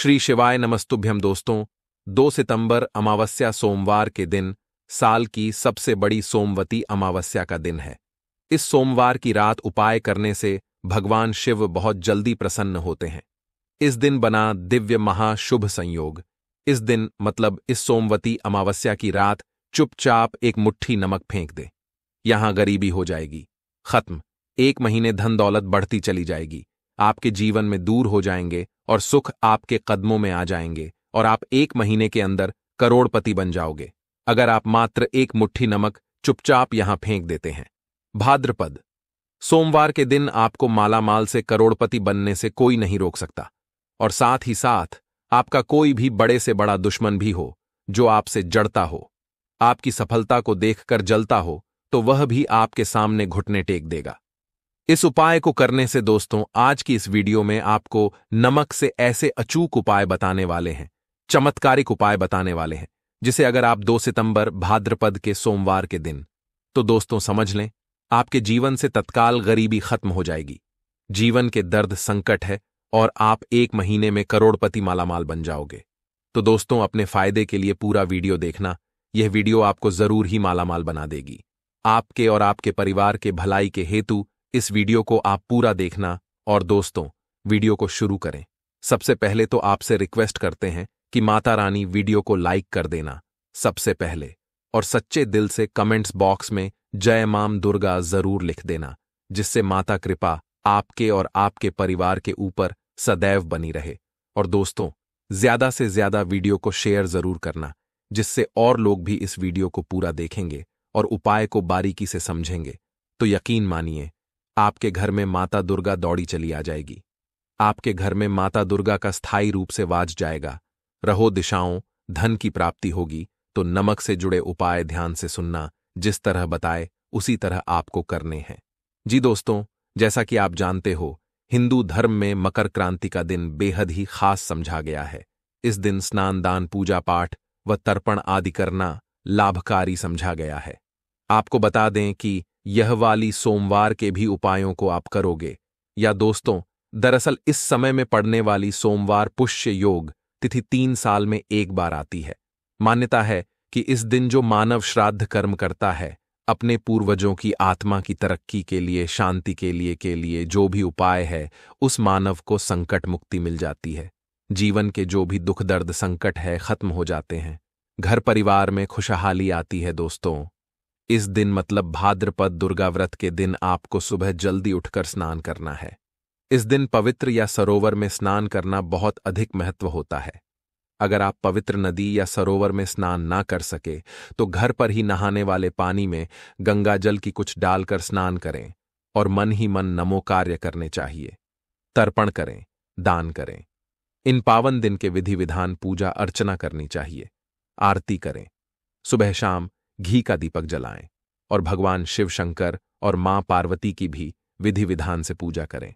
श्री शिवाय नमस्तुभ्यम दोस्तों दो सितंबर अमावस्या सोमवार के दिन साल की सबसे बड़ी सोमवती अमावस्या का दिन है इस सोमवार की रात उपाय करने से भगवान शिव बहुत जल्दी प्रसन्न होते हैं इस दिन बना दिव्य महाशुभ संयोग इस दिन मतलब इस सोमवती अमावस्या की रात चुपचाप एक मुट्ठी नमक फेंक दे यहां गरीबी हो जाएगी खत्म एक महीने धन दौलत बढ़ती चली जाएगी आपके जीवन में दूर हो जाएंगे और सुख आपके कदमों में आ जाएंगे और आप एक महीने के अंदर करोड़पति बन जाओगे अगर आप मात्र एक मुट्ठी नमक चुपचाप यहां फेंक देते हैं भाद्रपद सोमवार के दिन आपको मालामाल से करोड़पति बनने से कोई नहीं रोक सकता और साथ ही साथ आपका कोई भी बड़े से बड़ा दुश्मन भी हो जो आपसे जड़ता हो आपकी सफलता को देखकर जलता हो तो वह भी आपके सामने घुटने टेक देगा इस उपाय को करने से दोस्तों आज की इस वीडियो में आपको नमक से ऐसे अचूक उपाय बताने वाले हैं चमत्कारिक उपाय बताने वाले हैं जिसे अगर आप 2 सितंबर भाद्रपद के सोमवार के दिन तो दोस्तों समझ लें आपके जीवन से तत्काल गरीबी खत्म हो जाएगी जीवन के दर्द संकट है और आप एक महीने में करोड़पति मालामाल बन जाओगे तो दोस्तों अपने फायदे के लिए पूरा वीडियो देखना यह वीडियो आपको जरूर ही मालामाल बना देगी आपके और आपके परिवार के भलाई के हेतु इस वीडियो को आप पूरा देखना और दोस्तों वीडियो को शुरू करें सबसे पहले तो आपसे रिक्वेस्ट करते हैं कि माता रानी वीडियो को लाइक कर देना सबसे पहले और सच्चे दिल से कमेंट्स बॉक्स में जय माम दुर्गा जरूर लिख देना जिससे माता कृपा आपके और आपके परिवार के ऊपर सदैव बनी रहे और दोस्तों ज्यादा से ज्यादा वीडियो को शेयर जरूर करना जिससे और लोग भी इस वीडियो को पूरा देखेंगे और उपाय को बारीकी से समझेंगे तो यकीन मानिए आपके घर में माता दुर्गा दौड़ी चली आ जाएगी आपके घर में माता दुर्गा का स्थायी रूप से वाज जाएगा रहो दिशाओं धन की प्राप्ति होगी तो नमक से जुड़े उपाय ध्यान से सुनना जिस तरह बताए उसी तरह आपको करने हैं जी दोस्तों जैसा कि आप जानते हो हिंदू धर्म में मकर क्रांति का दिन बेहद ही खास समझा गया है इस दिन स्नान दान पूजा पाठ व तर्पण आदि करना लाभकारी समझा गया है आपको बता दें कि यह वाली सोमवार के भी उपायों को आप करोगे या दोस्तों दरअसल इस समय में पड़ने वाली सोमवार पुष्य योग तिथि तीन साल में एक बार आती है मान्यता है कि इस दिन जो मानव श्राद्ध कर्म करता है अपने पूर्वजों की आत्मा की तरक्की के लिए शांति के लिए के लिए जो भी उपाय है उस मानव को संकट मुक्ति मिल जाती है जीवन के जो भी दुख दर्द संकट है खत्म हो जाते हैं घर परिवार में खुशहाली आती है दोस्तों इस दिन मतलब भाद्रपद दुर्गा व्रत के दिन आपको सुबह जल्दी उठकर स्नान करना है इस दिन पवित्र या सरोवर में स्नान करना बहुत अधिक महत्व होता है अगर आप पवित्र नदी या सरोवर में स्नान ना कर सके तो घर पर ही नहाने वाले पानी में गंगा जल की कुछ डालकर स्नान करें और मन ही मन नमो कार्य करने चाहिए तर्पण करें दान करें इन पावन दिन के विधि विधान पूजा अर्चना करनी चाहिए आरती करें सुबह शाम घी का दीपक जलाएं और भगवान शिव शंकर और मां पार्वती की भी विधि विधान से पूजा करें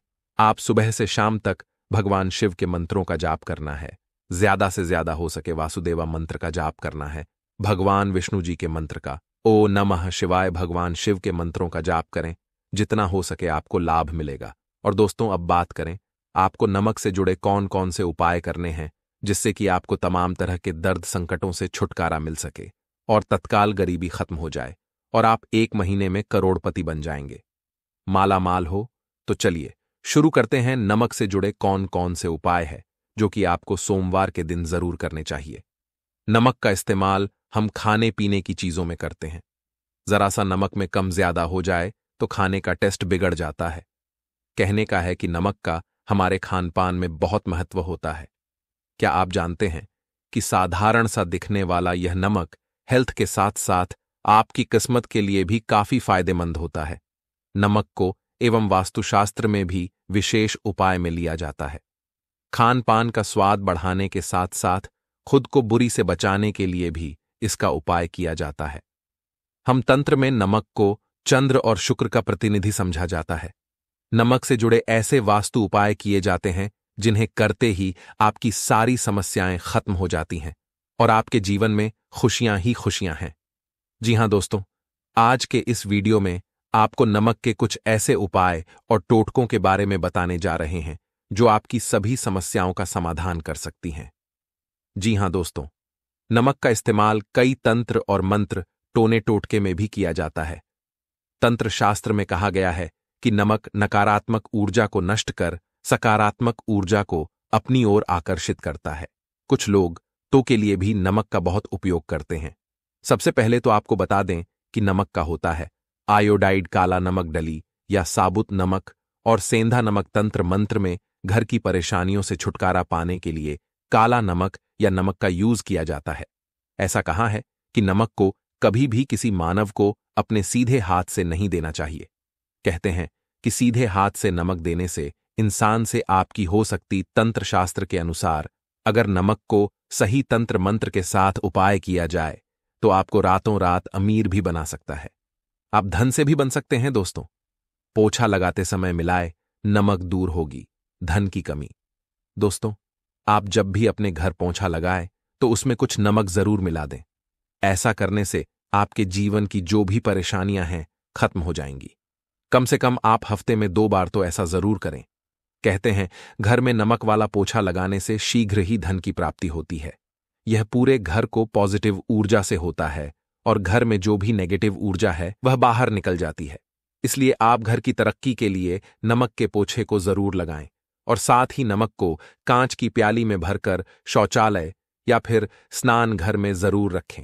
आप सुबह से शाम तक भगवान शिव के मंत्रों का जाप करना है ज्यादा से ज्यादा हो सके वासुदेवा मंत्र का जाप करना है भगवान विष्णु जी के मंत्र का ओ नमः शिवाय भगवान शिव के मंत्रों का जाप करें जितना हो सके आपको लाभ मिलेगा और दोस्तों अब बात करें आपको नमक से जुड़े कौन कौन से उपाय करने हैं जिससे कि आपको तमाम तरह के दर्द संकटों से छुटकारा मिल सके और तत्काल गरीबी खत्म हो जाए और आप एक महीने में करोड़पति बन जाएंगे माला माल हो तो चलिए शुरू करते हैं नमक से जुड़े कौन कौन से उपाय है जो कि आपको सोमवार के दिन जरूर करने चाहिए नमक का इस्तेमाल हम खाने पीने की चीज़ों में करते हैं जरा सा नमक में कम ज्यादा हो जाए तो खाने का टेस्ट बिगड़ जाता है कहने का है कि नमक का हमारे खान पान में बहुत महत्व होता है क्या आप जानते हैं कि साधारण सा दिखने वाला यह नमक हेल्थ के साथ साथ आपकी किस्मत के लिए भी काफी फायदेमंद होता है नमक को एवं वास्तुशास्त्र में भी विशेष उपाय में लिया जाता है खान पान का स्वाद बढ़ाने के साथ साथ खुद को बुरी से बचाने के लिए भी इसका उपाय किया जाता है हम तंत्र में नमक को चंद्र और शुक्र का प्रतिनिधि समझा जाता है नमक से जुड़े ऐसे वास्तु उपाय किए जाते हैं जिन्हें करते ही आपकी सारी समस्याएं खत्म हो जाती हैं और आपके जीवन में खुशियां ही खुशियां हैं जी हां दोस्तों आज के इस वीडियो में आपको नमक के कुछ ऐसे उपाय और टोटकों के बारे में बताने जा रहे हैं जो आपकी सभी समस्याओं का समाधान कर सकती हैं जी हां दोस्तों नमक का इस्तेमाल कई तंत्र और मंत्र टोने टोटके में भी किया जाता है तंत्र शास्त्र में कहा गया है कि नमक नकारात्मक ऊर्जा को नष्ट कर सकारात्मक ऊर्जा को अपनी ओर आकर्षित करता है कुछ लोग तो के लिए भी नमक का बहुत उपयोग करते हैं सबसे पहले तो आपको बता दें कि नमक का होता है आयोडाइड काला नमक डली या साबुत नमक और सेंधा नमक तंत्र मंत्र में घर की परेशानियों से छुटकारा पाने के लिए काला नमक या नमक का यूज किया जाता है ऐसा कहा है कि नमक को कभी भी किसी मानव को अपने सीधे हाथ से नहीं देना चाहिए कहते हैं कि सीधे हाथ से नमक देने से इंसान से आपकी हो सकती तंत्र शास्त्र के अनुसार अगर नमक को सही तंत्र मंत्र के साथ उपाय किया जाए तो आपको रातों रात अमीर भी बना सकता है आप धन से भी बन सकते हैं दोस्तों पोछा लगाते समय मिलाए नमक दूर होगी धन की कमी दोस्तों आप जब भी अपने घर पोछा लगाए तो उसमें कुछ नमक जरूर मिला दें ऐसा करने से आपके जीवन की जो भी परेशानियां हैं खत्म हो जाएंगी कम से कम आप हफ्ते में दो बार तो ऐसा जरूर करें कहते हैं घर में नमक वाला पोछा लगाने से शीघ्र ही धन की प्राप्ति होती है यह पूरे घर को पॉजिटिव ऊर्जा से होता है और घर में जो भी नेगेटिव ऊर्जा है वह बाहर निकल जाती है इसलिए आप घर की तरक्की के लिए नमक के पोछे को जरूर लगाएं और साथ ही नमक को कांच की प्याली में भरकर शौचालय या फिर स्नान घर में जरूर रखें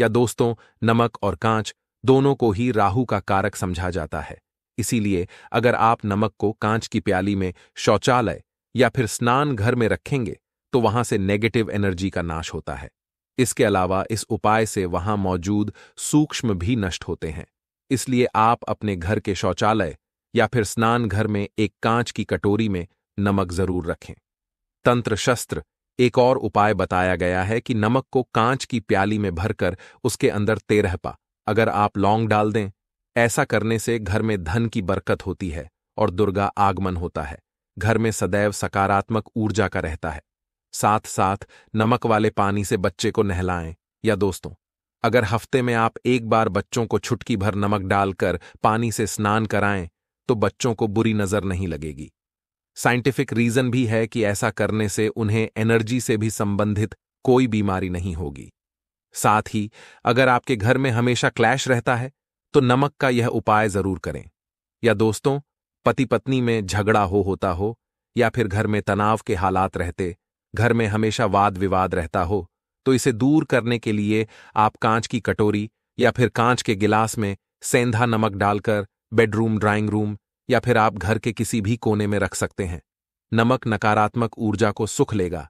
या दोस्तों नमक और कांच दोनों को ही राहु का कारक समझा जाता है इसीलिए अगर आप नमक को कांच की प्याली में शौचालय या फिर स्नान घर में रखेंगे तो वहां से नेगेटिव एनर्जी का नाश होता है इसके अलावा इस उपाय से वहां मौजूद सूक्ष्म भी नष्ट होते हैं इसलिए आप अपने घर के शौचालय या फिर स्नान घर में एक कांच की कटोरी में नमक जरूर रखें तंत्र शस्त्र एक और उपाय बताया गया है कि नमक को कांच की प्याली में भरकर उसके अंदर तेरह पा अगर आप लौंग डाल दें ऐसा करने से घर में धन की बरकत होती है और दुर्गा आगमन होता है घर में सदैव सकारात्मक ऊर्जा का रहता है साथ साथ नमक वाले पानी से बच्चे को नहलाएं या दोस्तों अगर हफ्ते में आप एक बार बच्चों को छुटकी भर नमक डालकर पानी से स्नान कराएं तो बच्चों को बुरी नजर नहीं लगेगी साइंटिफिक रीजन भी है कि ऐसा करने से उन्हें एनर्जी से भी संबंधित कोई बीमारी नहीं होगी साथ ही अगर आपके घर में हमेशा क्लैश रहता है तो नमक का यह उपाय जरूर करें या दोस्तों पति पत्नी में झगड़ा हो होता हो या फिर घर में तनाव के हालात रहते घर में हमेशा वाद विवाद रहता हो तो इसे दूर करने के लिए आप कांच की कटोरी या फिर कांच के गिलास में सेंधा नमक डालकर बेडरूम ड्राइंग रूम या फिर आप घर के किसी भी कोने में रख सकते हैं नमक नकारात्मक ऊर्जा को सुख लेगा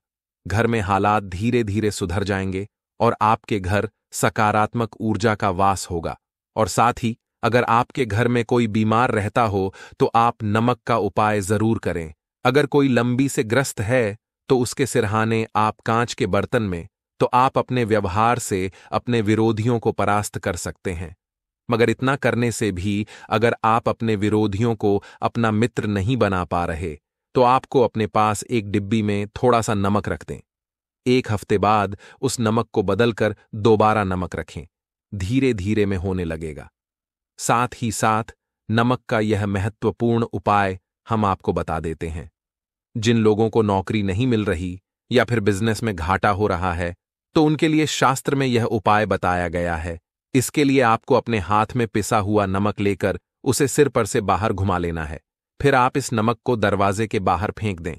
घर में हालात धीरे धीरे सुधर जाएंगे और आपके घर सकारात्मक ऊर्जा का वास होगा और साथ ही अगर आपके घर में कोई बीमार रहता हो तो आप नमक का उपाय जरूर करें अगर कोई लंबी से ग्रस्त है तो उसके सिरहाने आप कांच के बर्तन में तो आप अपने व्यवहार से अपने विरोधियों को परास्त कर सकते हैं मगर इतना करने से भी अगर आप अपने विरोधियों को अपना मित्र नहीं बना पा रहे तो आपको अपने पास एक डिब्बी में थोड़ा सा नमक रख दें एक हफ्ते बाद उस नमक को बदलकर दोबारा नमक रखें धीरे धीरे में होने लगेगा साथ ही साथ नमक का यह महत्वपूर्ण उपाय हम आपको बता देते हैं जिन लोगों को नौकरी नहीं मिल रही या फिर बिजनेस में घाटा हो रहा है तो उनके लिए शास्त्र में यह उपाय बताया गया है इसके लिए आपको अपने हाथ में पिसा हुआ नमक लेकर उसे सिर पर से बाहर घुमा लेना है फिर आप इस नमक को दरवाजे के बाहर फेंक दें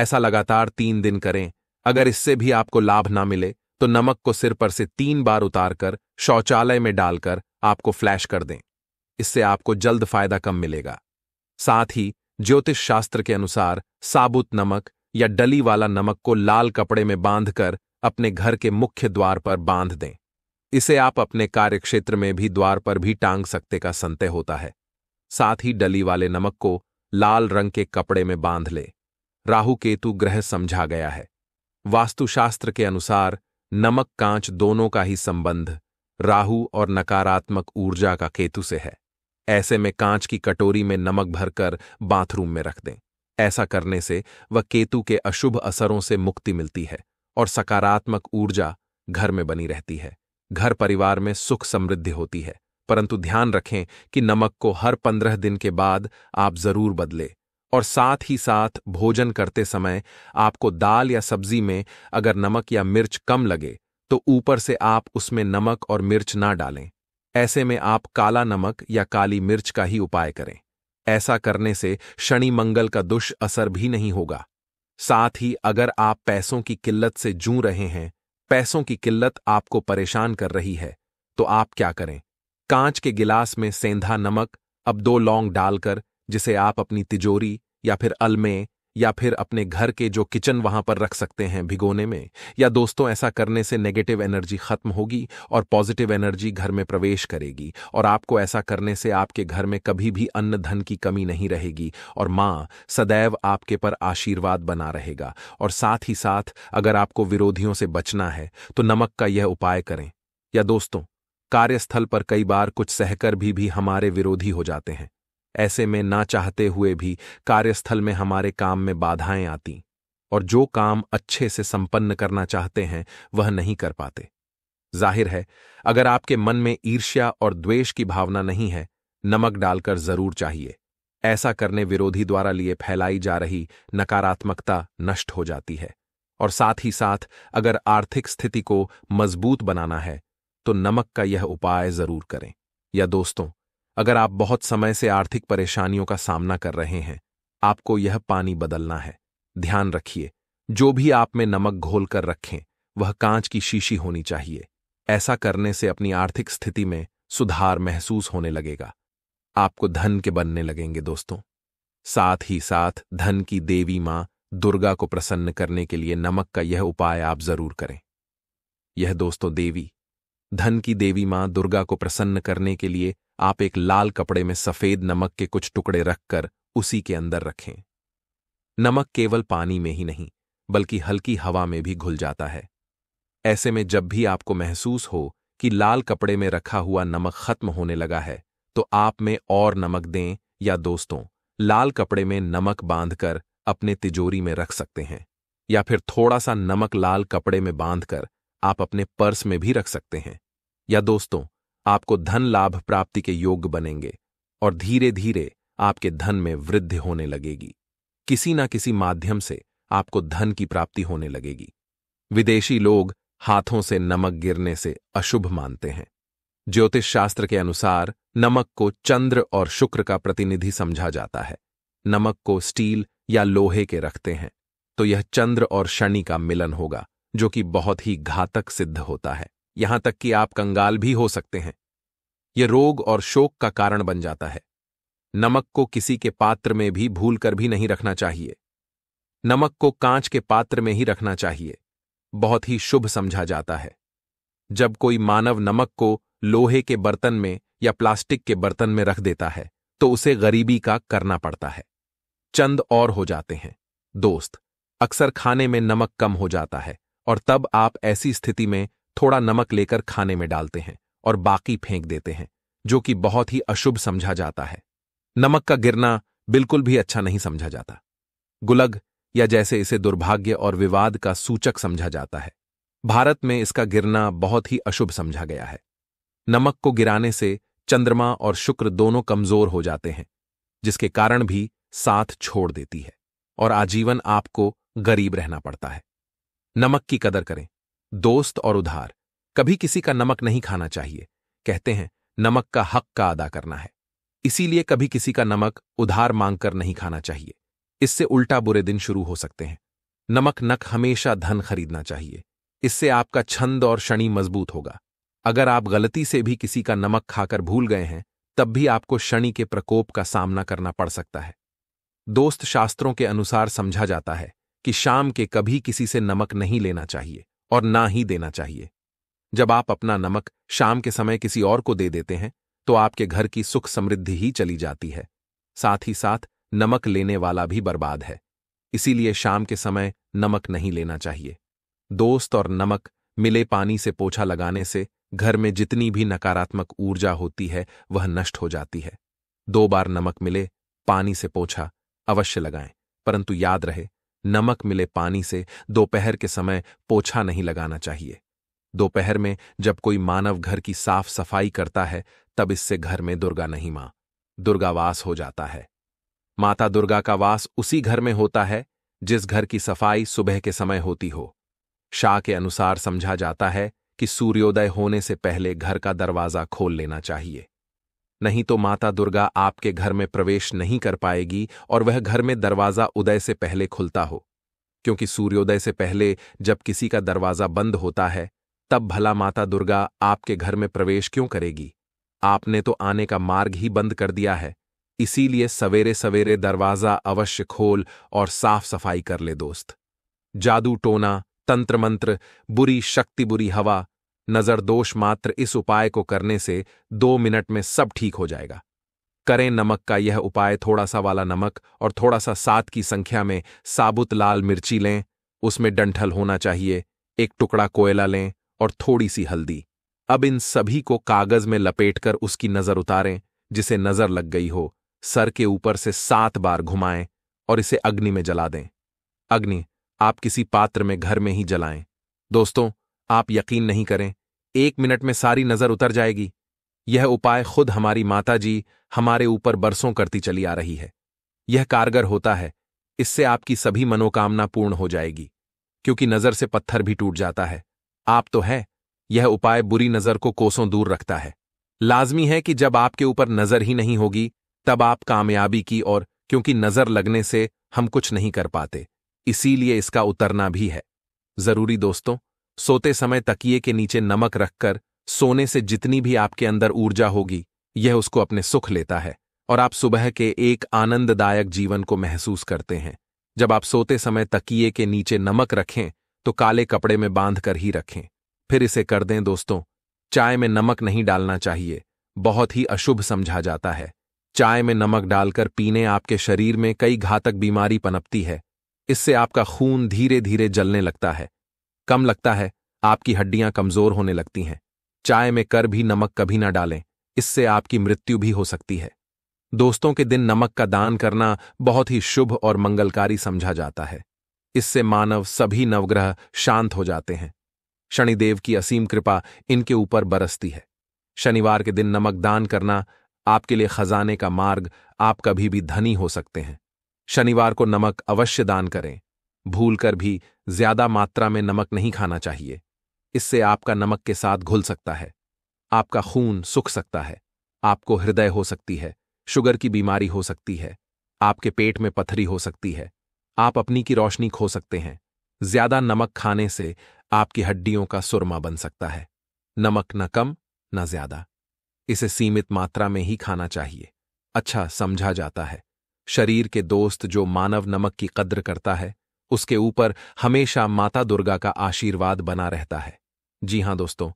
ऐसा लगातार तीन दिन करें अगर इससे भी आपको लाभ ना मिले तो नमक को सिर पर से तीन बार उतारकर शौचालय में डालकर आपको फ्लैश कर दें इससे आपको जल्द फायदा कम मिलेगा साथ ही ज्योतिष शास्त्र के अनुसार साबुत नमक या डली वाला नमक को लाल कपड़े में बांधकर अपने घर के मुख्य द्वार पर बांध दें इसे आप अपने कार्यक्षेत्र में भी द्वार पर भी टांग सकते का संतय होता है साथ ही डली वाले नमक को लाल रंग के कपड़े में बांध ले राहु केतु ग्रह समझा गया है वास्तुशास्त्र के अनुसार नमक कांच दोनों का ही संबंध राहु और नकारात्मक ऊर्जा का केतु से है ऐसे में कांच की कटोरी में नमक भरकर बाथरूम में रख दें ऐसा करने से वह केतु के अशुभ असरों से मुक्ति मिलती है और सकारात्मक ऊर्जा घर में बनी रहती है घर परिवार में सुख समृद्धि होती है परंतु ध्यान रखें कि नमक को हर पंद्रह दिन के बाद आप जरूर बदले और साथ ही साथ भोजन करते समय आपको दाल या सब्जी में अगर नमक या मिर्च कम लगे तो ऊपर से आप उसमें नमक और मिर्च ना डालें ऐसे में आप काला नमक या काली मिर्च का ही उपाय करें ऐसा करने से शनि मंगल का दुष असर भी नहीं होगा साथ ही अगर आप पैसों की किल्लत से जू रहे हैं पैसों की किल्लत आपको परेशान कर रही है तो आप क्या करें कांच के गिलास में सेंधा नमक अब दो लौंग डालकर जिसे आप अपनी तिजोरी या फिर अलमे या फिर अपने घर के जो किचन वहां पर रख सकते हैं भिगोने में या दोस्तों ऐसा करने से नेगेटिव एनर्जी खत्म होगी और पॉजिटिव एनर्जी घर में प्रवेश करेगी और आपको ऐसा करने से आपके घर में कभी भी अन्न धन की कमी नहीं रहेगी और माँ सदैव आपके पर आशीर्वाद बना रहेगा और साथ ही साथ अगर आपको विरोधियों से बचना है तो नमक का यह उपाय करें या दोस्तों कार्यस्थल पर कई बार कुछ सहकर भी, भी हमारे विरोधी हो जाते हैं ऐसे में ना चाहते हुए भी कार्यस्थल में हमारे काम में बाधाएं आती और जो काम अच्छे से संपन्न करना चाहते हैं वह नहीं कर पाते जाहिर है अगर आपके मन में ईर्ष्या और द्वेष की भावना नहीं है नमक डालकर जरूर चाहिए ऐसा करने विरोधी द्वारा लिए फैलाई जा रही नकारात्मकता नष्ट हो जाती है और साथ ही साथ अगर आर्थिक स्थिति को मजबूत बनाना है तो नमक का यह उपाय जरूर करें या दोस्तों अगर आप बहुत समय से आर्थिक परेशानियों का सामना कर रहे हैं आपको यह पानी बदलना है ध्यान रखिए जो भी आप में नमक घोल कर रखें वह कांच की शीशी होनी चाहिए ऐसा करने से अपनी आर्थिक स्थिति में सुधार महसूस होने लगेगा आपको धन के बनने लगेंगे दोस्तों साथ ही साथ धन की देवी मां दुर्गा को प्रसन्न करने के लिए नमक का यह उपाय आप जरूर करें यह दोस्तों देवी धन की देवी मां दुर्गा को प्रसन्न करने के लिए आप एक लाल कपड़े में सफेद नमक के कुछ टुकड़े रखकर उसी के अंदर रखें नमक केवल पानी में ही नहीं बल्कि हल्की हवा में भी घुल जाता है ऐसे में जब भी आपको महसूस हो कि लाल कपड़े में रखा हुआ नमक खत्म होने लगा है तो आप में और नमक दें या दोस्तों लाल कपड़े में नमक बांधकर अपने तिजोरी में रख सकते हैं या फिर थोड़ा सा नमक लाल कपड़े में बांधकर आप अपने पर्स में भी रख सकते हैं या दोस्तों आपको धन लाभ प्राप्ति के योग बनेंगे और धीरे धीरे आपके धन में वृद्धि होने लगेगी किसी ना किसी माध्यम से आपको धन की प्राप्ति होने लगेगी विदेशी लोग हाथों से नमक गिरने से अशुभ मानते हैं ज्योतिष शास्त्र के अनुसार नमक को चंद्र और शुक्र का प्रतिनिधि समझा जाता है नमक को स्टील या लोहे के रखते हैं तो यह चंद्र और शनि का मिलन होगा जो कि बहुत ही घातक सिद्ध होता है यहां तक कि आप कंगाल भी हो सकते हैं यह रोग और शोक का कारण बन जाता है नमक को किसी के पात्र में भी भूल कर भी नहीं रखना चाहिए नमक को कांच के पात्र में ही रखना चाहिए बहुत ही शुभ समझा जाता है जब कोई मानव नमक को लोहे के बर्तन में या प्लास्टिक के बर्तन में रख देता है तो उसे गरीबी का करना पड़ता है चंद और हो जाते हैं दोस्त अक्सर खाने में नमक कम हो जाता है और तब आप ऐसी स्थिति में थोड़ा नमक लेकर खाने में डालते हैं और बाकी फेंक देते हैं जो कि बहुत ही अशुभ समझा जाता है नमक का गिरना बिल्कुल भी अच्छा नहीं समझा जाता गुलग या जैसे इसे दुर्भाग्य और विवाद का सूचक समझा जाता है भारत में इसका गिरना बहुत ही अशुभ समझा गया है नमक को गिराने से चंद्रमा और शुक्र दोनों कमजोर हो जाते हैं जिसके कारण भी साथ छोड़ देती है और आजीवन आपको गरीब रहना पड़ता है नमक की कदर करें दोस्त और उधार कभी किसी का नमक नहीं खाना चाहिए कहते हैं नमक का हक का अदा करना है इसीलिए कभी किसी का नमक उधार मांगकर नहीं खाना चाहिए इससे उल्टा बुरे दिन शुरू हो सकते हैं नमक नक हमेशा धन खरीदना चाहिए इससे आपका छंद और शनि मजबूत होगा अगर आप गलती से भी किसी का नमक खाकर भूल गए हैं तब भी आपको शनि के प्रकोप का सामना करना पड़ सकता है दोस्त शास्त्रों के अनुसार समझा जाता है कि शाम के कभी किसी से नमक नहीं लेना चाहिए और ना ही देना चाहिए जब आप अपना नमक शाम के समय किसी और को दे देते हैं तो आपके घर की सुख समृद्धि ही चली जाती है साथ ही साथ नमक लेने वाला भी बर्बाद है इसीलिए शाम के समय नमक नहीं लेना चाहिए दोस्त और नमक मिले पानी से पोछा लगाने से घर में जितनी भी नकारात्मक ऊर्जा होती है वह नष्ट हो जाती है दो बार नमक मिले पानी से पोछा अवश्य लगाएं परंतु याद रहे नमक मिले पानी से दोपहर के समय पोछा नहीं लगाना चाहिए दोपहर में जब कोई मानव घर की साफ सफाई करता है तब इससे घर में दुर्गा नहीं मां दुर्गावास हो जाता है माता दुर्गा का वास उसी घर में होता है जिस घर की सफाई सुबह के समय होती हो शाह के अनुसार समझा जाता है कि सूर्योदय होने से पहले घर का दरवाजा खोल लेना चाहिए नहीं तो माता दुर्गा आपके घर में प्रवेश नहीं कर पाएगी और वह घर में दरवाज़ा उदय से पहले खुलता हो क्योंकि सूर्योदय से पहले जब किसी का दरवाज़ा बंद होता है तब भला माता दुर्गा आपके घर में प्रवेश क्यों करेगी आपने तो आने का मार्ग ही बंद कर दिया है इसीलिए सवेरे सवेरे दरवाज़ा अवश्य खोल और साफ सफाई कर ले दोस्त जादू टोना तंत्र मंत्र बुरी शक्ति बुरी हवा नज़रदोष मात्र इस उपाय को करने से दो मिनट में सब ठीक हो जाएगा करें नमक का यह उपाय थोड़ा सा वाला नमक और थोड़ा सा सात की संख्या में साबुत लाल मिर्ची लें उसमें डंठल होना चाहिए एक टुकड़ा कोयला लें और थोड़ी सी हल्दी अब इन सभी को कागज में लपेटकर उसकी नजर उतारें जिसे नजर लग गई हो सर के ऊपर से सात बार घुमाएं और इसे अग्नि में जला दें अग्नि आप किसी पात्र में घर में ही जलाएं दोस्तों आप यकीन नहीं करें एक मिनट में सारी नजर उतर जाएगी यह उपाय खुद हमारी माताजी हमारे ऊपर बरसों करती चली आ रही है यह कारगर होता है इससे आपकी सभी मनोकामना पूर्ण हो जाएगी क्योंकि नजर से पत्थर भी टूट जाता है आप तो हैं यह उपाय बुरी नजर को कोसों दूर रखता है लाजमी है कि जब आपके ऊपर नजर ही नहीं होगी तब आप कामयाबी की और क्योंकि नजर लगने से हम कुछ नहीं कर पाते इसीलिए इसका उतरना भी है जरूरी दोस्तों सोते समय तकिए के नीचे नमक रखकर सोने से जितनी भी आपके अंदर ऊर्जा होगी यह उसको अपने सुख लेता है और आप सुबह के एक आनंददायक जीवन को महसूस करते हैं जब आप सोते समय तकिए के नीचे नमक रखें तो काले कपड़े में बांध कर ही रखें फिर इसे कर दें दोस्तों चाय में नमक नहीं डालना चाहिए बहुत ही अशुभ समझा जाता है चाय में नमक डालकर पीने आपके शरीर में कई घातक बीमारी पनपती है इससे आपका खून धीरे धीरे जलने लगता है कम लगता है आपकी हड्डियां कमजोर होने लगती हैं चाय में कर भी नमक कभी ना डालें इससे आपकी मृत्यु भी हो सकती है दोस्तों के दिन नमक का दान करना बहुत ही शुभ और मंगलकारी समझा जाता है इससे मानव सभी नवग्रह शांत हो जाते हैं शनिदेव की असीम कृपा इनके ऊपर बरसती है शनिवार के दिन नमक दान करना आपके लिए खजाने का मार्ग आप कभी भी धनी हो सकते हैं शनिवार को नमक अवश्य दान करें भूलकर भी ज्यादा मात्रा में नमक नहीं खाना चाहिए इससे आपका नमक के साथ घुल सकता है आपका खून सूख सकता है आपको हृदय हो सकती है शुगर की बीमारी हो सकती है आपके पेट में पथरी हो सकती है आप अपनी की रोशनी खो सकते हैं ज्यादा नमक खाने से आपकी हड्डियों का सुरमा बन सकता है नमक न कम न ज्यादा इसे सीमित मात्रा में ही खाना चाहिए अच्छा समझा जाता है शरीर के दोस्त जो मानव नमक की कद्र करता है उसके ऊपर हमेशा माता दुर्गा का आशीर्वाद बना रहता है जी हाँ दोस्तों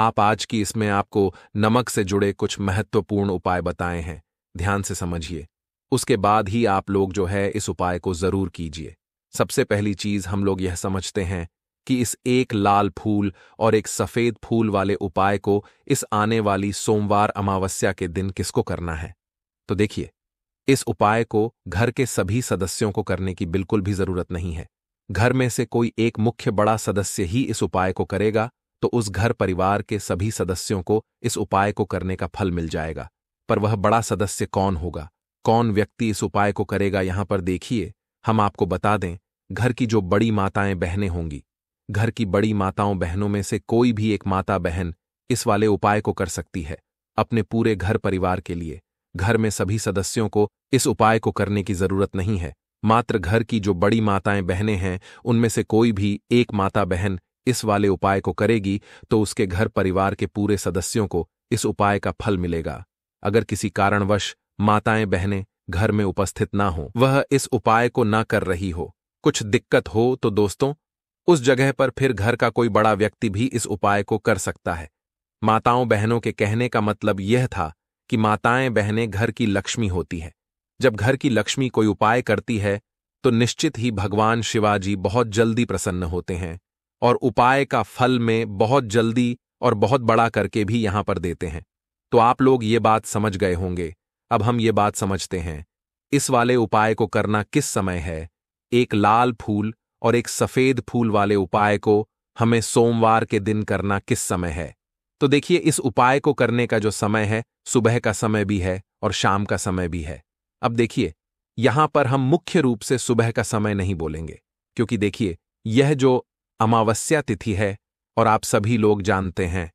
आप आज की इसमें आपको नमक से जुड़े कुछ महत्वपूर्ण उपाय बताए हैं ध्यान से समझिए उसके बाद ही आप लोग जो है इस उपाय को जरूर कीजिए सबसे पहली चीज हम लोग यह समझते हैं कि इस एक लाल फूल और एक सफेद फूल वाले उपाय को इस आने वाली सोमवार अमावस्या के दिन किसको करना है तो देखिए इस उपाय को घर के सभी सदस्यों को करने की बिल्कुल भी जरूरत नहीं है घर में से कोई एक मुख्य बड़ा सदस्य ही इस उपाय को करेगा तो उस घर परिवार के सभी सदस्यों को इस उपाय को करने का फल मिल जाएगा पर वह बड़ा सदस्य कौन होगा कौन व्यक्ति इस उपाय को करेगा यहां पर देखिए हम आपको बता दें घर की जो बड़ी माताएं बहनें होंगी घर की बड़ी माताओं बहनों में से कोई भी एक माता बहन इस वाले उपाय को कर सकती है अपने पूरे घर परिवार के लिए घर में सभी सदस्यों को इस उपाय को करने की जरूरत नहीं है मात्र घर की जो बड़ी माताएं बहनें हैं उनमें से कोई भी एक माता बहन इस वाले उपाय को करेगी तो उसके घर परिवार के पूरे सदस्यों को इस उपाय का फल मिलेगा अगर किसी कारणवश माताएं बहनें घर में उपस्थित ना हो वह इस उपाय को ना कर रही हो कुछ दिक्कत हो तो दोस्तों उस जगह पर फिर घर का कोई बड़ा व्यक्ति भी इस उपाय को कर सकता है माताओं बहनों के कहने का मतलब यह था कि माताएं बहनें घर की लक्ष्मी होती हैं जब घर की लक्ष्मी कोई उपाय करती है तो निश्चित ही भगवान शिवाजी बहुत जल्दी प्रसन्न होते हैं और उपाय का फल में बहुत जल्दी और बहुत बड़ा करके भी यहां पर देते हैं तो आप लोग ये बात समझ गए होंगे अब हम ये बात समझते हैं इस वाले उपाय को करना किस समय है एक लाल फूल और एक सफेद फूल वाले उपाय को हमें सोमवार के दिन करना किस समय है तो देखिए इस उपाय को करने का जो समय है सुबह का समय भी है और शाम का समय भी है अब देखिए यहां पर हम मुख्य रूप से सुबह का समय नहीं बोलेंगे क्योंकि देखिए यह जो अमावस्या तिथि है और आप सभी लोग जानते हैं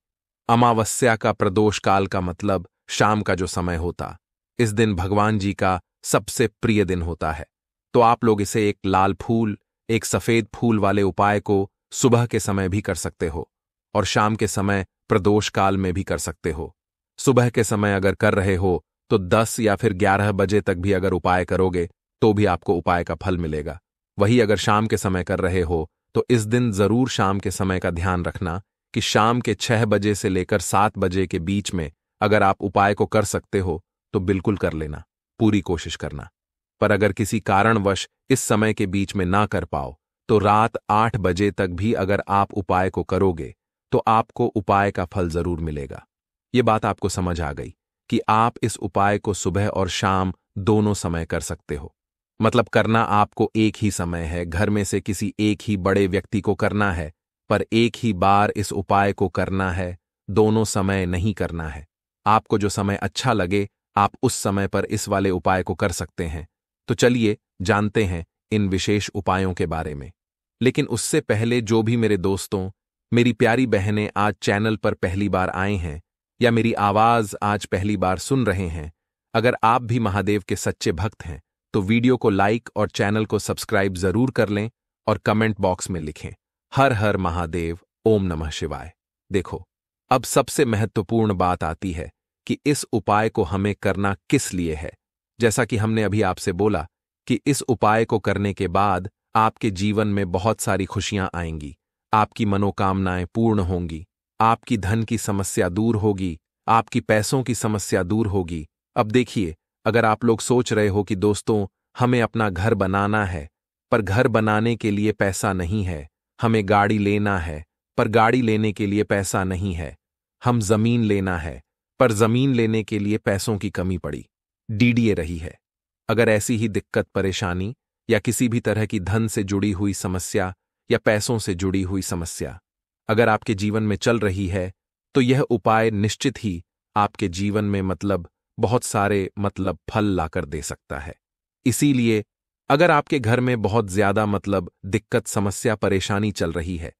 अमावस्या का प्रदोष काल का मतलब शाम का जो समय होता इस दिन भगवान जी का सबसे प्रिय दिन होता है तो आप लोग इसे एक लाल फूल एक सफेद फूल वाले उपाय को सुबह के समय भी कर सकते हो और शाम के समय प्रदोष काल में भी कर सकते हो सुबह के समय अगर कर रहे हो तो 10 या फिर 11 बजे तक भी अगर उपाय करोगे तो भी आपको उपाय का फल मिलेगा वही अगर शाम के समय कर रहे हो तो इस दिन जरूर शाम के समय का ध्यान रखना कि शाम के छह बजे से लेकर सात बजे के बीच में अगर आप उपाय को कर सकते हो तो बिल्कुल कर लेना पूरी कोशिश करना पर अगर किसी कारणवश इस समय के बीच में ना कर पाओ तो रात आठ बजे तक भी अगर आप उपाय को करोगे तो आपको उपाय का फल जरूर मिलेगा ये बात आपको समझ आ गई कि आप इस उपाय को सुबह और शाम दोनों समय कर सकते हो मतलब करना आपको एक ही समय है घर में से किसी एक ही बड़े व्यक्ति को करना है पर एक ही बार इस उपाय को करना है दोनों समय नहीं करना है आपको जो समय अच्छा लगे आप उस समय पर इस वाले उपाय को कर सकते हैं तो चलिए जानते हैं इन विशेष उपायों के बारे में लेकिन उससे पहले जो भी मेरे दोस्तों मेरी प्यारी बहनें आज चैनल पर पहली बार आए हैं या मेरी आवाज आज पहली बार सुन रहे हैं अगर आप भी महादेव के सच्चे भक्त हैं तो वीडियो को लाइक और चैनल को सब्सक्राइब जरूर कर लें और कमेंट बॉक्स में लिखें हर हर महादेव ओम नमः शिवाय देखो अब सबसे महत्वपूर्ण बात आती है कि इस उपाय को हमें करना किस लिए है जैसा कि हमने अभी आपसे बोला कि इस उपाय को करने के बाद आपके जीवन में बहुत सारी खुशियां आएंगी आपकी मनोकामनाएं पूर्ण होंगी आपकी धन की समस्या दूर होगी आपकी पैसों की समस्या दूर होगी अब देखिए अगर आप लोग सोच रहे हो कि दोस्तों हमें अपना घर बनाना है पर घर बनाने के लिए पैसा नहीं है हमें गाड़ी लेना है पर गाड़ी लेने के लिए पैसा नहीं है हम जमीन लेना है पर जमीन लेने के लिए पैसों की कमी पड़ी डीडीए रही है अगर ऐसी ही दिक्कत परेशानी या किसी भी तरह की धन से जुड़ी हुई समस्या या पैसों से जुड़ी हुई समस्या अगर आपके जीवन में चल रही है तो यह उपाय निश्चित ही आपके जीवन में मतलब बहुत सारे मतलब फल लाकर दे सकता है इसीलिए अगर आपके घर में बहुत ज्यादा मतलब दिक्कत समस्या परेशानी चल रही है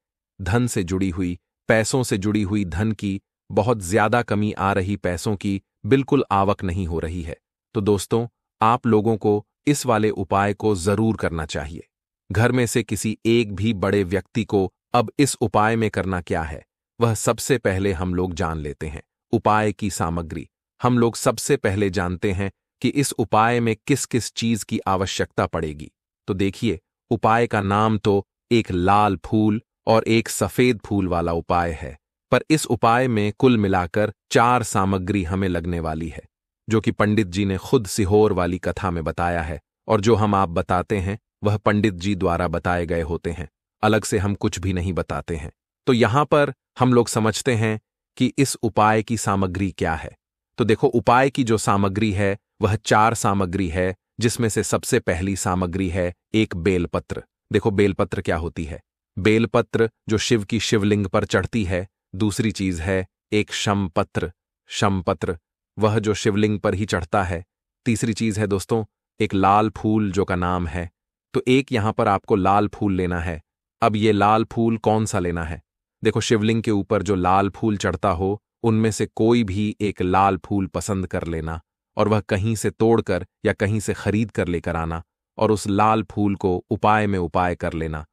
धन से जुड़ी हुई पैसों से जुड़ी हुई धन की बहुत ज्यादा कमी आ रही पैसों की बिल्कुल आवक नहीं हो रही है तो दोस्तों आप लोगों को इस वाले उपाय को जरूर करना चाहिए घर में से किसी एक भी बड़े व्यक्ति को अब इस उपाय में करना क्या है वह सबसे पहले हम लोग जान लेते हैं उपाय की सामग्री हम लोग सबसे पहले जानते हैं कि इस उपाय में किस किस चीज की आवश्यकता पड़ेगी तो देखिए उपाय का नाम तो एक लाल फूल और एक सफेद फूल वाला उपाय है पर इस उपाय में कुल मिलाकर चार सामग्री हमें लगने वाली है जो कि पंडित जी ने खुद सिहोर वाली कथा में बताया है और जो हम आप बताते हैं वह पंडित जी द्वारा बताए गए होते हैं अलग से हम कुछ भी नहीं बताते हैं तो यहां पर हम लोग समझते हैं कि इस उपाय की सामग्री क्या है तो देखो उपाय की जो सामग्री है वह चार सामग्री है जिसमें से सबसे पहली सामग्री है एक बेलपत्र देखो बेलपत्र क्या होती है बेलपत्र जो शिव की शिवलिंग पर चढ़ती है दूसरी चीज है एक शमपत्र शमपत्र वह जो शिवलिंग पर ही चढ़ता है तीसरी चीज है दोस्तों एक लाल फूल जो का नाम है तो एक यहां पर आपको लाल फूल लेना है अब ये लाल फूल कौन सा लेना है देखो शिवलिंग के ऊपर जो लाल फूल चढ़ता हो उनमें से कोई भी एक लाल फूल पसंद कर लेना और वह कहीं से तोड़कर या कहीं से खरीद कर लेकर आना और उस लाल फूल को उपाय में उपाय कर लेना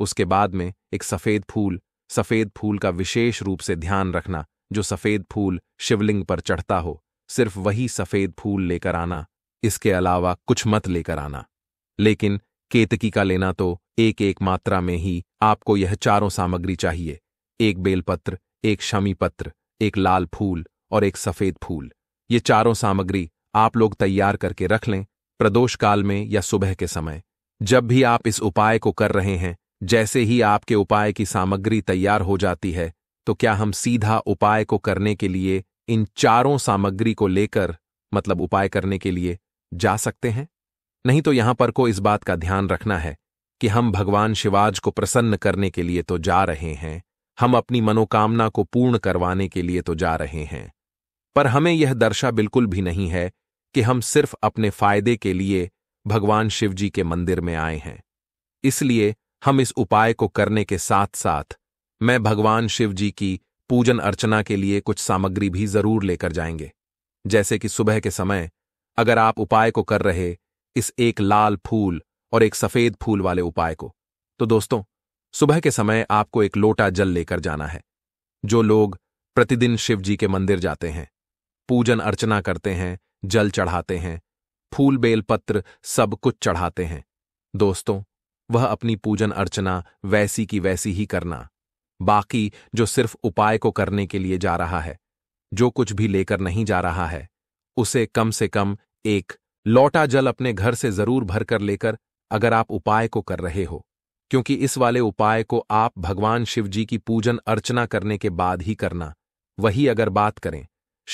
उसके बाद में एक सफ़ेद फूल सफ़ेद फूल का विशेष रूप से ध्यान रखना जो सफ़ेद फूल शिवलिंग पर चढ़ता हो सिर्फ वही सफ़ेद फूल लेकर आना इसके अलावा कुछ मत लेकर आना लेकिन केतकी का लेना तो एक एक मात्रा में ही आपको यह चारों सामग्री चाहिए एक बेलपत्र एक शमी पत्र एक लाल फूल और एक सफेद फूल ये चारों सामग्री आप लोग तैयार करके रख लें प्रदोष काल में या सुबह के समय जब भी आप इस उपाय को कर रहे हैं जैसे ही आपके उपाय की सामग्री तैयार हो जाती है तो क्या हम सीधा उपाय को करने के लिए इन चारों सामग्री को लेकर मतलब उपाय करने के लिए जा सकते हैं नहीं तो यहां पर को इस बात का ध्यान रखना है कि हम भगवान शिवाज को प्रसन्न करने के लिए तो जा रहे हैं हम अपनी मनोकामना को पूर्ण करवाने के लिए तो जा रहे हैं पर हमें यह दर्शा बिल्कुल भी नहीं है कि हम सिर्फ अपने फायदे के लिए भगवान शिवजी के मंदिर में आए हैं इसलिए हम इस उपाय को करने के साथ साथ मैं भगवान शिव जी की पूजन अर्चना के लिए कुछ सामग्री भी जरूर लेकर जाएंगे जैसे कि सुबह के समय अगर आप उपाय को कर रहे इस एक लाल फूल और एक सफेद फूल वाले उपाय को तो दोस्तों सुबह के समय आपको एक लोटा जल लेकर जाना है जो लोग प्रतिदिन शिव जी के मंदिर जाते हैं पूजन अर्चना करते हैं जल चढ़ाते हैं फूल बेल पत्र सब कुछ चढ़ाते हैं दोस्तों वह अपनी पूजन अर्चना वैसी की वैसी ही करना बाकी जो सिर्फ उपाय को करने के लिए जा रहा है जो कुछ भी लेकर नहीं जा रहा है उसे कम से कम एक लौटा जल अपने घर से जरूर भरकर लेकर अगर आप उपाय को कर रहे हो क्योंकि इस वाले उपाय को आप भगवान शिवजी की पूजन अर्चना करने के बाद ही करना वही अगर बात करें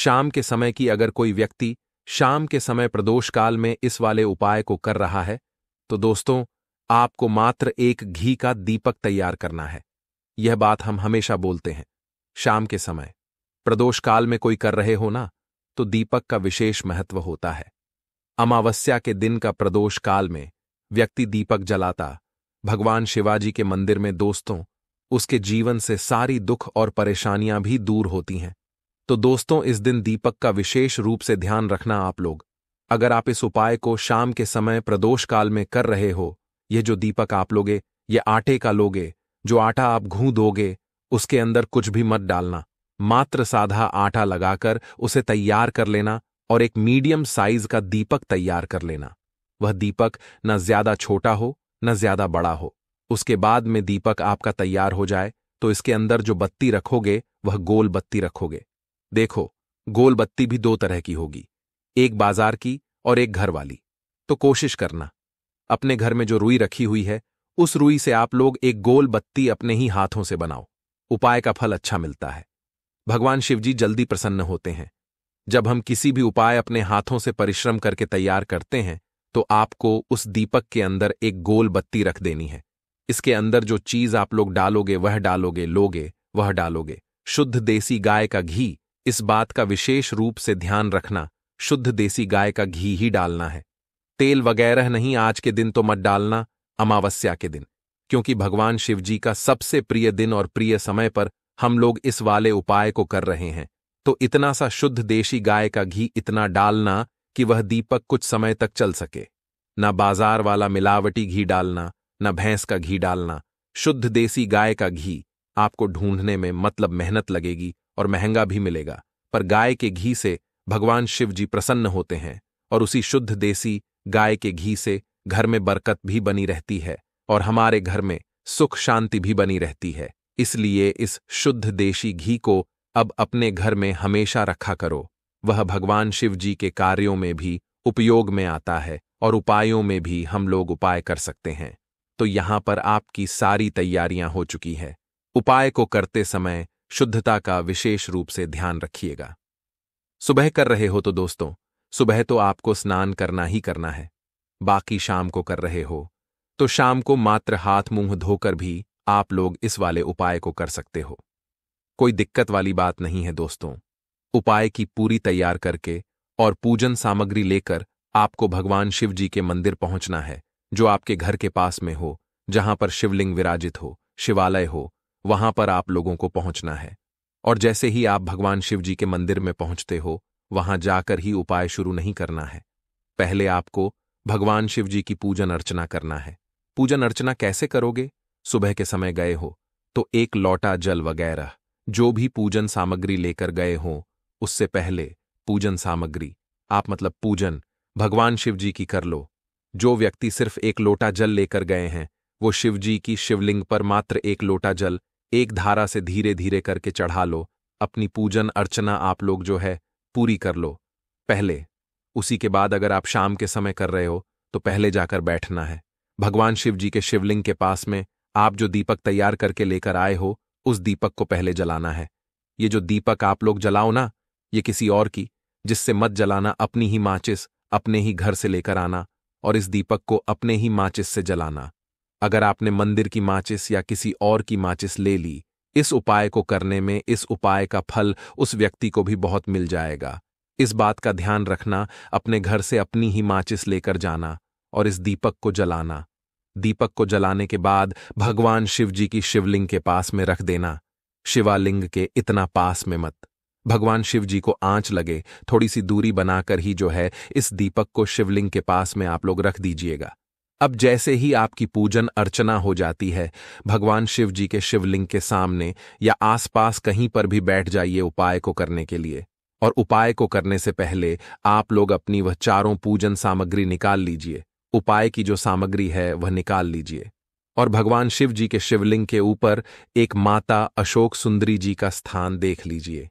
शाम के समय की अगर कोई व्यक्ति शाम के समय प्रदोष काल में इस वाले उपाय को कर रहा है तो दोस्तों आपको मात्र एक घी का दीपक तैयार करना है यह बात हम हमेशा बोलते हैं शाम के समय प्रदोष काल में कोई कर रहे हो ना तो दीपक का विशेष महत्व होता है अमावस्या के दिन का प्रदोष काल में व्यक्ति दीपक जलाता भगवान शिवाजी के मंदिर में दोस्तों उसके जीवन से सारी दुख और परेशानियां भी दूर होती हैं तो दोस्तों इस दिन दीपक का विशेष रूप से ध्यान रखना आप लोग अगर आप इस उपाय को शाम के समय प्रदोष काल में कर रहे हो यह जो दीपक आप लोगे ये आटे का लोगे जो आटा आप घूं दोगे उसके अंदर कुछ भी मत डालना मात्र साधा आटा लगाकर उसे तैयार कर लेना और एक मीडियम साइज का दीपक तैयार कर लेना वह दीपक न ज्यादा छोटा हो न ज्यादा बड़ा हो उसके बाद में दीपक आपका तैयार हो जाए तो इसके अंदर जो बत्ती रखोगे वह गोल बत्ती रखोगे देखो गोल बत्ती भी दो तरह की होगी एक बाजार की और एक घर वाली तो कोशिश करना अपने घर में जो रुई रखी हुई है उस रुई से आप लोग एक गोल बत्ती अपने ही हाथों से बनाओ उपाय का फल अच्छा मिलता है भगवान शिवजी जल्दी प्रसन्न होते हैं जब हम किसी भी उपाय अपने हाथों से परिश्रम करके तैयार करते हैं तो आपको उस दीपक के अंदर एक गोल बत्ती रख देनी है इसके अंदर जो चीज आप लोग डालोगे वह डालोगे लोगे वह डालोगे शुद्ध देसी गाय का घी इस बात का विशेष रूप से ध्यान रखना शुद्ध देसी गाय का घी ही डालना है तेल वगैरह नहीं आज के दिन तो मत डालना अमावस्या के दिन क्योंकि भगवान शिवजी का सबसे प्रिय दिन और प्रिय समय पर हम लोग इस वाले उपाय को कर रहे हैं तो इतना सा शुद्ध देशी गाय का घी इतना डालना कि वह दीपक कुछ समय तक चल सके न बाजार वाला मिलावटी घी डालना न भैंस का घी डालना शुद्ध देसी गाय का घी आपको ढूंढने में मतलब मेहनत लगेगी और महंगा भी मिलेगा पर गाय के घी से भगवान शिव जी प्रसन्न होते हैं और उसी शुद्ध देसी गाय के घी से घर में बरकत भी बनी रहती है और हमारे घर में सुख शांति भी बनी रहती है इसलिए इस शुद्ध देशी घी को अब अपने घर में हमेशा रखा करो वह भगवान शिव जी के कार्यों में भी उपयोग में आता है और उपायों में भी हम लोग उपाय कर सकते हैं तो यहां पर आपकी सारी तैयारियां हो चुकी है उपाय को करते समय शुद्धता का विशेष रूप से ध्यान रखिएगा सुबह कर रहे हो तो दोस्तों सुबह तो आपको स्नान करना ही करना है बाकी शाम को कर रहे हो तो शाम को मात्र हाथ मुंह धोकर भी आप लोग इस वाले उपाय को कर सकते हो कोई दिक्कत वाली बात नहीं है दोस्तों उपाय की पूरी तैयार करके और पूजन सामग्री लेकर आपको भगवान शिव जी के मंदिर पहुंचना है जो आपके घर के पास में हो जहां पर शिवलिंग विराजित हो शिवालय हो वहां पर आप लोगों को पहुंचना है और जैसे ही आप भगवान शिव जी के मंदिर में पहुंचते हो वहां जाकर ही उपाय शुरू नहीं करना है पहले आपको भगवान शिव जी की पूजन अर्चना करना है पूजन अर्चना कैसे करोगे सुबह के समय गए हो तो एक लौटा जल वगैरह जो भी पूजन सामग्री लेकर गए हों उससे पहले पूजन सामग्री आप मतलब पूजन भगवान शिव जी की कर लो जो व्यक्ति सिर्फ एक लोटा जल लेकर गए हैं वो शिव जी की शिवलिंग पर मात्र एक लोटा जल एक धारा से धीरे धीरे करके चढ़ा लो अपनी पूजन अर्चना आप लोग जो है पूरी कर लो पहले उसी के बाद अगर आप शाम के समय कर रहे हो तो पहले जाकर बैठना है भगवान शिव जी के शिवलिंग के पास में आप जो दीपक तैयार करके लेकर आए हो उस दीपक को पहले जलाना है ये जो दीपक आप लोग जलाओ ना ये किसी और की जिससे मत जलाना अपनी ही माचिस अपने ही घर से लेकर आना और इस दीपक को अपने ही माचिस से जलाना अगर आपने मंदिर की माचिस या किसी और की माचिस ले ली इस उपाय को करने में इस उपाय का फल उस व्यक्ति को भी बहुत मिल जाएगा इस बात का ध्यान रखना अपने घर से अपनी ही माचिस लेकर जाना और इस दीपक को जलाना दीपक को जलाने के बाद भगवान शिव जी की शिवलिंग के पास में रख देना शिवालिंग के इतना पास में मत भगवान शिव जी को आंच लगे थोड़ी सी दूरी बनाकर ही जो है इस दीपक को शिवलिंग के पास में आप लोग रख दीजिएगा अब जैसे ही आपकी पूजन अर्चना हो जाती है भगवान शिव जी के शिवलिंग के सामने या आसपास कहीं पर भी बैठ जाइए उपाय को करने के लिए और उपाय को करने से पहले आप लोग अपनी वह चारों पूजन सामग्री निकाल लीजिए उपाय की जो सामग्री है वह निकाल लीजिए और भगवान शिव जी के शिवलिंग के ऊपर एक माता अशोक सुंदरी जी का स्थान देख लीजिए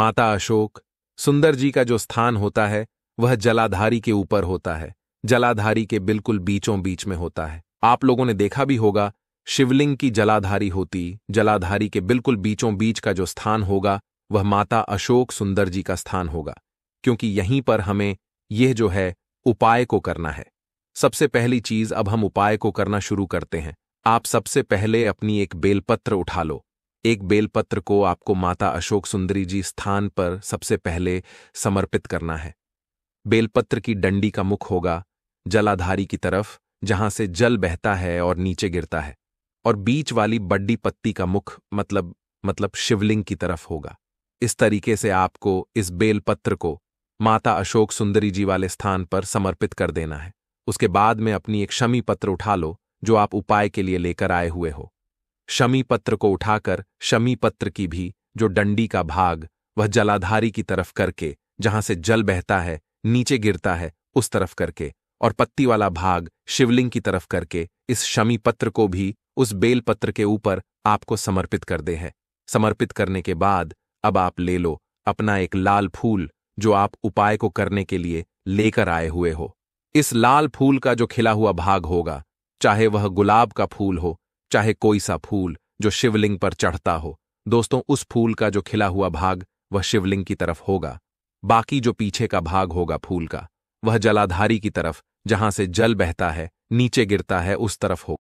माता अशोक सुंदर जी का जो स्थान होता है वह जलाधारी के ऊपर होता है जलाधारी के बिल्कुल बीचों बीच में होता है आप लोगों ने देखा भी होगा शिवलिंग की जलाधारी होती जलाधारी के बिल्कुल बीचों बीच का जो स्थान होगा वह माता अशोक सुंदर जी का स्थान होगा क्योंकि यहीं पर हमें यह जो है उपाय को करना है सबसे पहली चीज अब हम उपाय को करना शुरू करते हैं आप सबसे पहले अपनी एक बेलपत्र उठा लो एक बेलपत्र को आपको माता अशोक सुंदरी जी स्थान पर सबसे पहले समर्पित करना है बेलपत्र की डंडी का मुख होगा जलाधारी की तरफ जहां से जल बहता है और नीचे गिरता है और बीच वाली बड्डी पत्ती का मुख मतलब मतलब शिवलिंग की तरफ होगा इस तरीके से आपको इस बेलपत्र को माता अशोक सुंदरी जी वाले स्थान पर समर्पित कर देना है उसके बाद में अपनी एक शमी पत्र उठा लो जो आप उपाय के लिए लेकर आए हुए हो शमी पत्र को उठाकर शमी पत्र की भी जो डंडी का भाग वह जलाधारी की तरफ करके जहां से जल बहता है नीचे गिरता है उस तरफ करके और पत्ती वाला भाग शिवलिंग की तरफ करके इस शमी पत्र को भी उस बेल पत्र के ऊपर आपको समर्पित कर दे है समर्पित करने के बाद अब आप ले लो अपना एक लाल फूल जो आप उपाय को करने के लिए लेकर आए हुए हो इस लाल फूल का जो खिला हुआ भाग होगा चाहे वह गुलाब का फूल हो चाहे कोई सा फूल जो शिवलिंग पर चढ़ता हो दोस्तों उस फूल का जो खिला हुआ भाग वह शिवलिंग की तरफ होगा बाकी जो पीछे का भाग होगा फूल का वह जलाधारी की तरफ जहां से जल बहता है नीचे गिरता है उस तरफ होगा